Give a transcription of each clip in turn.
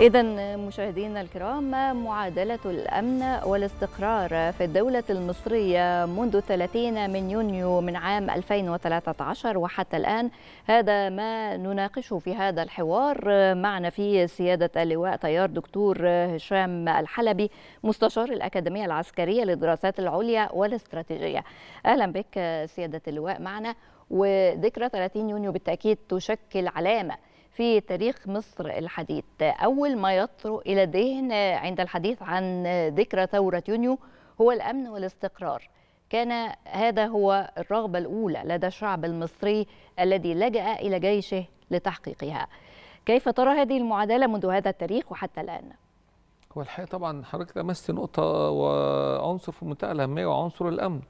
إذا مشاهدينا الكرام معادلة الأمن والاستقرار في الدولة المصرية منذ 30 من يونيو من عام 2013 وحتى الآن هذا ما نناقشه في هذا الحوار معنا في سيادة اللواء طيار دكتور هشام الحلبي مستشار الأكاديمية العسكرية للدراسات العليا والاستراتيجية أهلا بك سيادة اللواء معنا وذكرى 30 يونيو بالتأكيد تشكل علامة في تاريخ مصر الحديث أول ما يطرق إلى الذهن عند الحديث عن ذكرى ثورة يونيو هو الأمن والاستقرار كان هذا هو الرغبة الأولى لدى الشعب المصري الذي لجأ إلى جيشه لتحقيقها كيف ترى هذه المعادلة منذ هذا التاريخ وحتى الآن؟ هو الحقيقة طبعا حضرتك لمست نقطة وعنصر في منتهى الأهمية وعنصر الأمن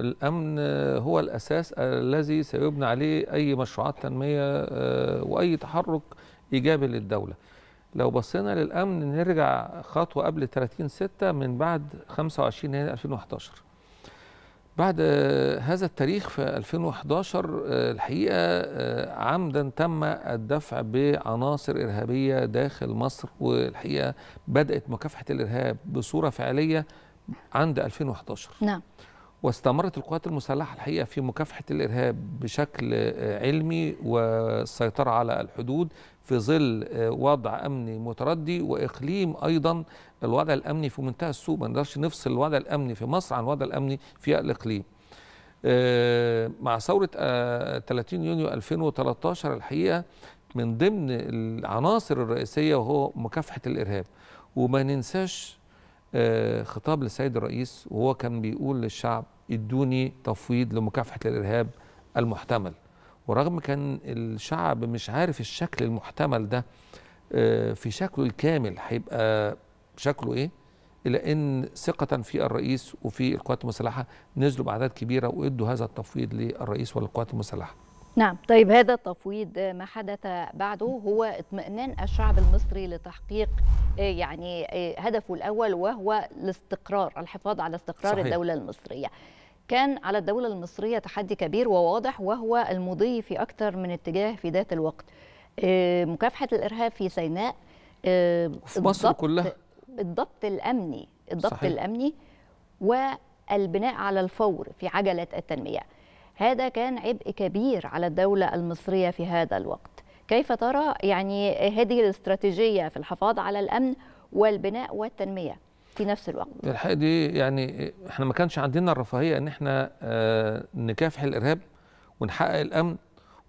الأمن هو الأساس الذي سيبنى عليه أي مشروعات تنمية آه، وأي تحرك إيجابي للدولة لو بصينا للأمن نرجع خطوة قبل 30 6 من بعد 25 يناير 2011 بعد آه، هذا التاريخ في 2011 آه، الحقيقة عمدا تم الدفع بعناصر إرهابية داخل مصر والحقيقة بدأت مكافحة الإرهاب بصورة فعلية عند 2011 نعم واستمرت القوات المسلحة الحقيقة في مكافحة الإرهاب بشكل آه، علمي والسيطرة على الحدود في ظل آه، وضع أمني متردي وإقليم أيضا الوضع الأمني في منتهى السوء ما نقدرش نفصل الوضع الأمني في مصر عن الوضع الأمني في الإقليم آه، مع ثورة 30 يونيو 2013 الحقيقة من ضمن العناصر الرئيسية وهو مكافحة الإرهاب وما ننساش آه، خطاب للسيد الرئيس وهو كان بيقول للشعب ادوني تفويض لمكافحه الارهاب المحتمل ورغم كان الشعب مش عارف الشكل المحتمل ده آه، في شكله الكامل هيبقى شكله ايه الا ان ثقه في الرئيس وفي القوات المسلحه نزلوا باعداد كبيره وادوا هذا التفويض للرئيس والقوات المسلحه نعم طيب هذا التفويض ما حدث بعده هو اطمئنان الشعب المصري لتحقيق آه، يعني آه، هدفه الأول وهو الاستقرار الحفاظ على استقرار صحيح. الدولة المصرية كان على الدولة المصرية تحدي كبير وواضح وهو المضي في أكثر من اتجاه في ذات الوقت آه، مكافحة الإرهاب في سيناء في مصر كلها الضبط الأمني الضبط صحيح. الأمني والبناء على الفور في عجلة التنمية هذا كان عبء كبير على الدولة المصرية في هذا الوقت كيف ترى يعني هذه الاستراتيجية في الحفاظ على الأمن والبناء والتنمية في نفس الوقت الحقيقة دي يعني احنا ما كانش عندنا الرفاهية ان احنا آه، نكافح الإرهاب ونحقق الأمن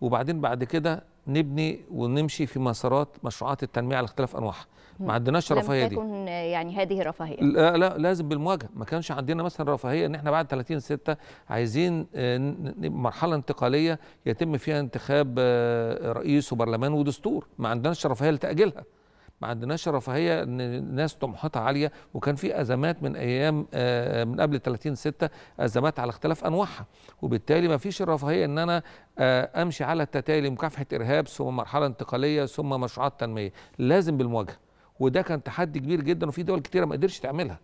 وبعدين بعد كده نبني ونمشي في مسارات مشروعات التنميه على اختلاف انواعها ما عندناش رفاهية دي تكون يعني هذه رفاهيه لا لا لازم بالمواجهه ما كانش عندنا مثلا رفاهيه ان احنا بعد 30 6 عايزين آه، مرحله انتقاليه يتم فيها انتخاب آه، رئيس وبرلمان ودستور ما عندناش رفاهيه لتاجيلها ما عندناش رفاهيه ان الناس طموحاتها عاليه وكان في ازمات من ايام آه، من قبل 30 6 ازمات على اختلاف انواعها وبالتالي ما فيش الرفاهيه ان انا آه، امشي على التتالي مكافحه ارهاب ثم مرحله انتقاليه ثم مشروعات تنميه لازم بالمواجهه وده كان تحدي كبير جدا وفي دول كتيره ما قدرتش تعملها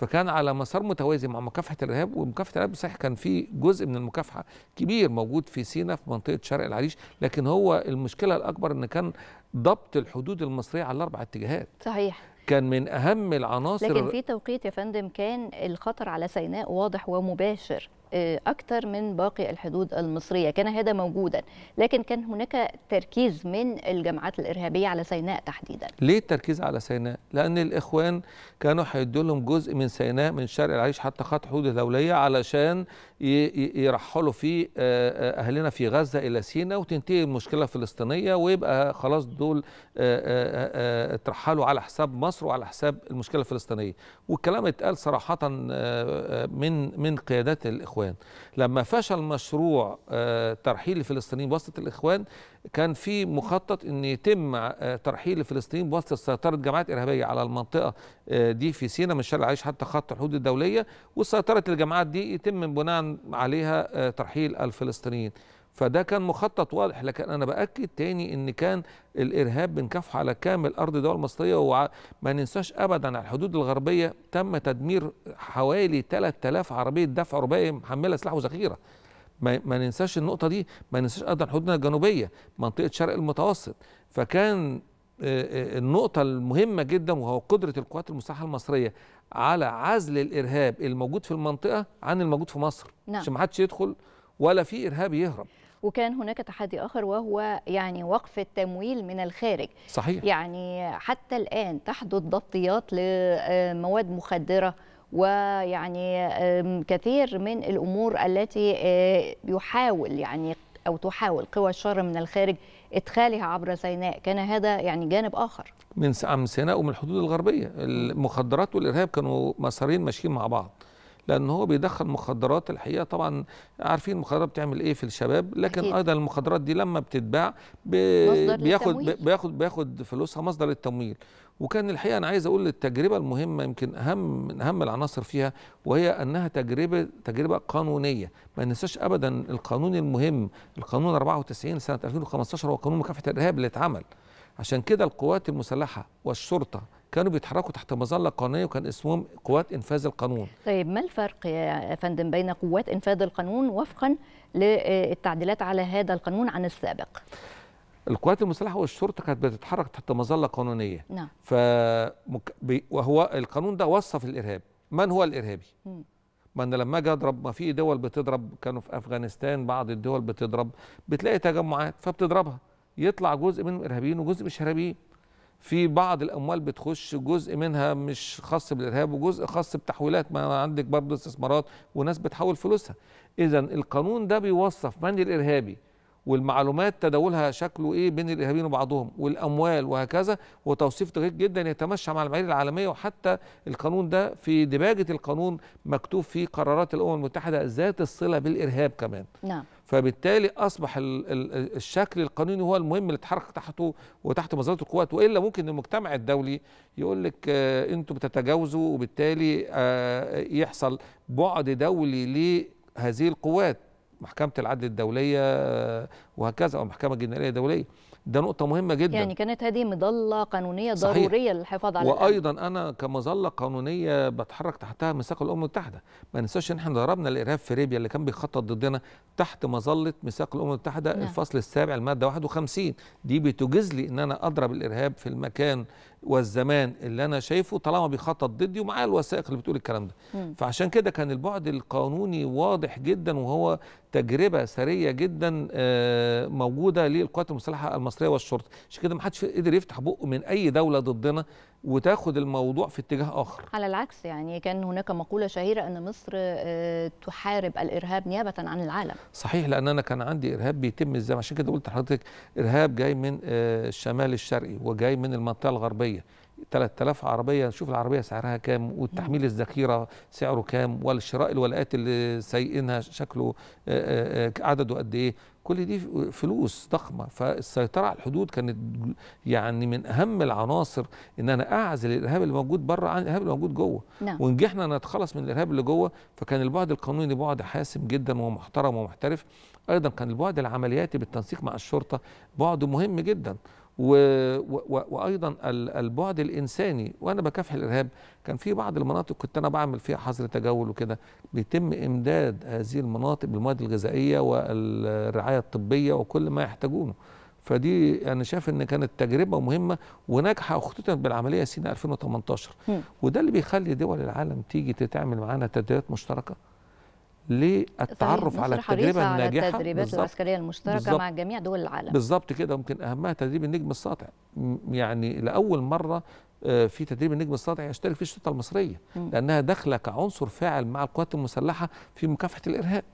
فكان على مسار متوازي مع مكافحه الارهاب ومكافحه الارهاب صحيح كان في جزء من المكافحه كبير موجود في سينا في منطقه شرق العريش لكن هو المشكله الاكبر ان كان ضبط الحدود المصريه على الاربع اتجاهات صحيح كان من اهم العناصر لكن في توقيت يا فندم كان الخطر على سيناء واضح ومباشر آه، أكثر من باقي الحدود المصرية كان هذا موجودا لكن كان هناك تركيز من الجماعات الإرهابية على سيناء تحديدا ليه التركيز على سيناء؟ لأن الإخوان كانوا هيدوا لهم جزء من سيناء من شرق العريش حتى خط حدود الدولية علشان يرحلوا فيه آه، أهلنا في غزة إلى سيناء وتنتهي المشكلة الفلسطينية ويبقى خلاص دول آه، ترحلوا على حساب مصر وعلى حساب المشكلة الفلسطينية والكلام اتقال صراحة من من قيادات الإخوان الإخوان لما فشل مشروع آه، ترحيل الفلسطينيين بواسطة الإخوان كان في مخطط أن يتم آه، ترحيل الفلسطينيين بواسطة سيطرة جماعات إرهابية على المنطقة آه، دي في سيناء من شارع العيش حتى خط الحدود الدولية وسيطرة الجماعات دي يتم بناء عليها ترحيل الفلسطينيين فده كان مخطط واضح لكن انا باكد تاني ان كان الارهاب بنكافحه على كامل ارض الدول المصريه وما ننساش ابدا على الحدود الغربيه تم تدمير حوالي 3000 عربيه دفع رباعي محمله سلاح وذخيره ما, ما ننساش النقطه دي ما ننساش ايضا حدودنا الجنوبيه منطقه شرق المتوسط فكان النقطة المهمة جدا وهو قدرة القوات المسلحة المصرية على عزل الإرهاب الموجود في المنطقة عن الموجود في مصر نعم. عشان ما حدش يدخل ولا في إرهابي يهرب وكان هناك تحدي آخر وهو يعني وقف التمويل من الخارج صحيح يعني حتى الآن تحدث ضبطيات لمواد مخدرة ويعني كثير من الأمور التي آه، يحاول يعني أو تحاول قوى الشر من الخارج إدخالها عبر سيناء كان هذا يعني جانب آخر من سيناء ومن الحدود الغربية المخدرات والإرهاب كانوا مسارين ماشيين مع بعض لان هو بيدخل مخدرات الحقيقه طبعا عارفين المخدرات بتعمل ايه في الشباب لكن أكيد. ايضا المخدرات دي لما بتتباع بياخد بياخد بياخد فلوسها مصدر التمويل وكان الحقيقه انا عايز اقول التجربه المهمه يمكن اهم من اهم العناصر فيها وهي انها تجربه تجربه قانونيه ما ننساش ابدا القانون المهم القانون 94 سنه 2015 هو قانون مكافحه الارهاب اللي اتعمل عشان كده القوات المسلحه والشرطه كانوا بيتحركوا تحت مظله قانونيه وكان اسمهم قوات انفاذ القانون. طيب ما الفرق يا فندم بين قوات انفاذ القانون وفقا للتعديلات على هذا القانون عن السابق؟ القوات المسلحه والشرطه كانت بتتحرك تحت مظله قانونيه. نعم. ف وهو القانون ده وصف الارهاب، من هو الارهابي؟ م. ما انا لما اجي اضرب ما في دول بتضرب كانوا في افغانستان بعض الدول بتضرب بتلاقي تجمعات فبتضربها يطلع جزء منهم ارهابيين وجزء مش ارهابيين في بعض الاموال بتخش جزء منها مش خاص بالارهاب وجزء خاص بتحويلات ما عندك برضه استثمارات وناس بتحول فلوسها اذا القانون ده بيوصف من الارهابي والمعلومات تداولها شكله ايه بين الارهابيين وبعضهم والاموال وهكذا وتوصيف دقيق جدا يتمشى مع المعايير العالميه وحتى القانون ده في دباجه القانون مكتوب فيه قرارات الامم المتحده ذات الصله بالارهاب كمان نعم فبالتالي اصبح الشكل القانوني هو المهم اللي اتحرك تحته وتحت مظله القوات والا ممكن المجتمع الدولي يقول لك آه بتتجاوزوا وبالتالي آه يحصل بعد دولي لهذه القوات محكمه العدل الدوليه وهكذا او المحكمه الجنائيه الدوليه ده نقطه مهمه جدا يعني كانت هذه مظله قانونيه صحيح. ضروريه للحفاظ على وايضا الأمن. انا كمظله قانونيه بتحرك تحتها ميثاق الامم المتحده ما ننساش ان احنا ضربنا الارهاب في ليبيا اللي كان بيخطط ضدنا تحت مظله ميثاق الامم المتحده نعم. الفصل السابع الماده 51 دي بتجيز لي ان انا اضرب الارهاب في المكان والزمان اللي انا شايفه طالما بيخطط ضدي ومعاه الوثائق اللي بتقول الكلام ده فعشان كده كان البعد القانوني واضح جدا وهو تجربه سريه جدا آه، موجوده للقوات المسلحه المصريه والشرطه عشان كده ما حدش قدر يفتح بقه من اي دوله ضدنا وتاخد الموضوع في اتجاه اخر على العكس يعني كان هناك مقوله شهيره ان مصر آه، تحارب الارهاب نيابه عن العالم صحيح لان انا كان عندي ارهاب بيتم ازاي عشان كده قلت لحضرتك ارهاب جاي من آه، الشمال الشرقي وجاي من المنطقه الغربيه 3000 عربيه نشوف العربيه سعرها كام والتحميل الذخيره سعره كام والشراء الولاءات اللي سايقينها شكله آه، آه، آه، عدده قد ايه كل دي فلوس ضخمه فالسيطره على الحدود كانت يعني من اهم العناصر ان انا اعزل الارهاب اللي موجود بره عن الارهاب اللي موجود جوه نعم. ونجحنا نتخلص من الارهاب اللي جوه فكان البعد القانوني بعد حاسم جدا ومحترم ومحترف ايضا كان البعد العملياتي بالتنسيق مع الشرطه بعد مهم جدا و... و... وايضا البعد الانساني وانا بكافح الارهاب كان في بعض المناطق كنت انا بعمل فيها حظر تجول وكده بيتم امداد هذه المناطق بالمواد الغذائيه والرعايه الطبيه وكل ما يحتاجونه فدي انا شايف ان كانت تجربه مهمه وناجحه واختتمت بالعمليه سينا 2018 م. وده اللي بيخلي دول العالم تيجي تتعمل معانا تدريبات مشتركه للتعرف على التجربه الناجحه على التدريبات العسكريه المشتركه بالزبط. مع جميع دول العالم بالظبط كده ممكن اهمها تدريب النجم الساطع يعني لاول مره آه، في تدريب النجم الساطع يشترك فيه الشرطه المصريه لانها داخله كعنصر فاعل مع القوات المسلحه في مكافحه الارهاب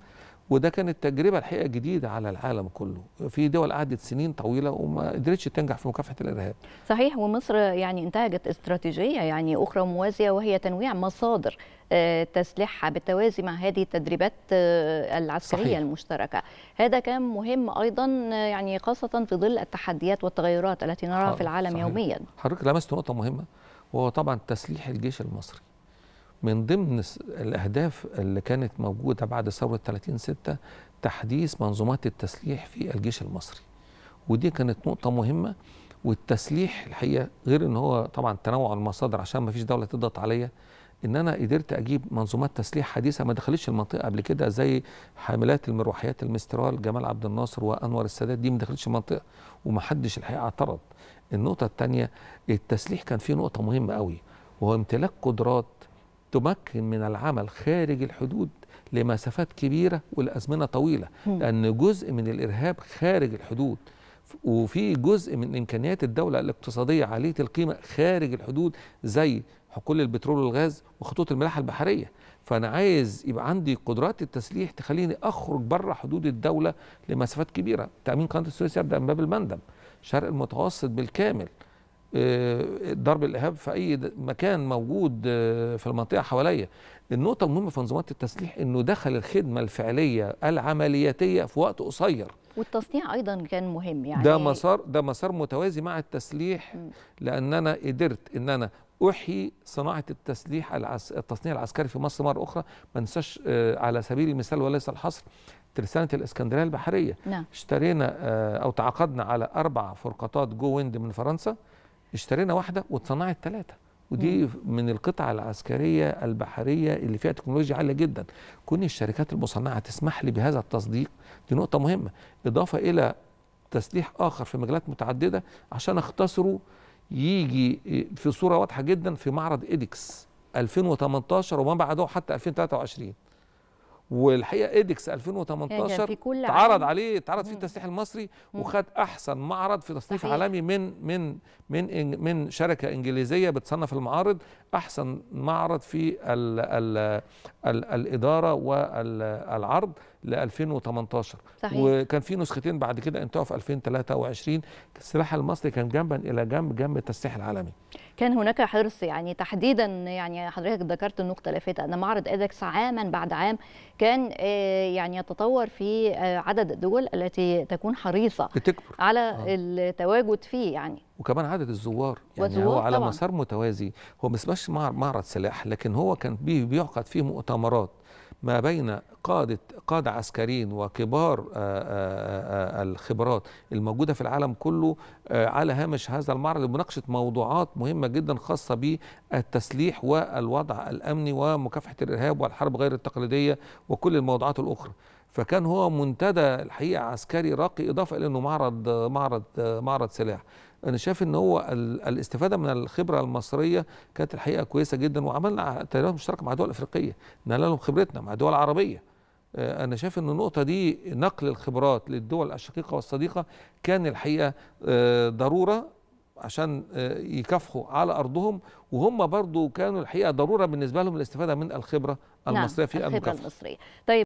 وده كانت تجربه الحقيقه جديده على العالم كله في دول قعدت سنين طويله وما قدرتش تنجح في مكافحه الارهاب صحيح ومصر يعني انتهجت استراتيجيه يعني اخرى موازيه وهي تنويع مصادر آه، تسليحها بالتوازي مع هذه التدريبات آه، العسكريه صحيح. المشتركه هذا كان مهم ايضا آه، يعني خاصه في ظل التحديات والتغيرات التي نراها في العالم صحيح. يوميا حضرتك لمست نقطه مهمه وهو طبعا تسليح الجيش المصري من ضمن الأهداف اللي كانت موجودة بعد ثورة 30 30/6 تحديث منظومات التسليح في الجيش المصري ودي كانت نقطة مهمة والتسليح الحقيقة غير ان هو طبعا تنوع المصادر عشان ما فيش دولة تضغط عليا ان انا قدرت اجيب منظومات تسليح حديثه ما دخلتش المنطقه قبل كده زي حاملات المروحيات المسترال جمال عبد الناصر وانور السادات دي ما دخلتش المنطقه ومحدش الحقيقه اعترض النقطه الثانيه التسليح كان فيه نقطه مهمه قوي وهو امتلاك قدرات تمكن من العمل خارج الحدود لمسافات كبيرة والأزمنة طويلة لأن جزء من الإرهاب خارج الحدود وفي جزء من إمكانيات الدولة الاقتصادية عالية القيمة خارج الحدود زي حقول البترول والغاز وخطوط الملاحة البحرية فأنا عايز يبقى عندي قدرات التسليح تخليني أخرج بره حدود الدولة لمسافات كبيرة تأمين قناة السويس يبدأ من باب المندب شرق المتوسط بالكامل آه، ضرب الارهاب في اي مكان موجود آه، في المنطقه حواليا النقطه المهمه في منظومات التسليح انه دخل الخدمه الفعليه العملياتيه في وقت قصير والتصنيع ايضا كان مهم يعني ده مسار ده مسار متوازي مع التسليح لان انا قدرت ان انا احيي صناعه التسليح العس... التصنيع العسكري في مصر مره اخرى ما ننساش آه، على سبيل المثال وليس الحصر ترسانه الاسكندريه البحريه نعم. اشترينا او تعاقدنا على اربع فرقاطات جو ويند من فرنسا اشترينا واحده واتصنعت ثلاثه ودي من القطع العسكريه البحريه اللي فيها تكنولوجيا عاليه جدا كون الشركات المصنعه تسمح لي بهذا التصديق دي نقطه مهمه اضافه الى تسليح اخر في مجالات متعدده عشان اختصره يجي في صوره واضحه جدا في معرض ايدكس 2018 وما بعده حتى 2023 والحقيقه ايدكس 2018 اتعرض عليه تعرض فيه التسليح المصري وخد احسن معرض في تصنيف صحيح. عالمي من من من من شركه انجليزيه بتصنف المعارض احسن معرض في الـ الـ الـ الاداره والعرض ل 2018 صحيح. وكان في نسختين بعد كده انتهوا في 2023 السلاح المصري كان جنبا الى جنب جنب التسليح العالمي كان هناك حرص يعني تحديدا يعني حضرتك ذكرت النقطه لافته ان معرض ادكس عاما بعد عام كان آه، يعني يتطور في آه، عدد الدول التي تكون حريصه بتكبر. على آه. التواجد فيه يعني وكمان عدد الزوار يعني هو على طبعًا. مسار متوازي هو مش معرض سلاح لكن هو كان بيعقد فيه مؤتمرات ما بين قادة قادة عسكريين وكبار آه، آه، آه، الخبرات الموجودة في العالم كله على هامش هذا المعرض لمناقشة موضوعات مهمة جدا خاصة بالتسليح والوضع الأمني ومكافحة الإرهاب والحرب غير التقليدية وكل الموضوعات الأخرى فكان هو منتدى الحقيقة عسكري راقي إضافة إلى أنه معرض معرض معرض سلاح انا شايف ان هو الاستفاده من الخبره المصريه كانت الحقيقه كويسه جدا وعملنا تدريبات مشتركه مع دول افريقيه نقلنا لهم خبرتنا مع دول عربيه آه، انا شايف ان النقطه دي نقل الخبرات للدول الشقيقه والصديقه كان الحقيقه آه، ضروره عشان آه، يكافحوا على ارضهم وهم برضو كانوا الحقيقه ضروره بالنسبه لهم الاستفاده من الخبره نعم، المصريه في الخبرة المكافحه المصريه طيب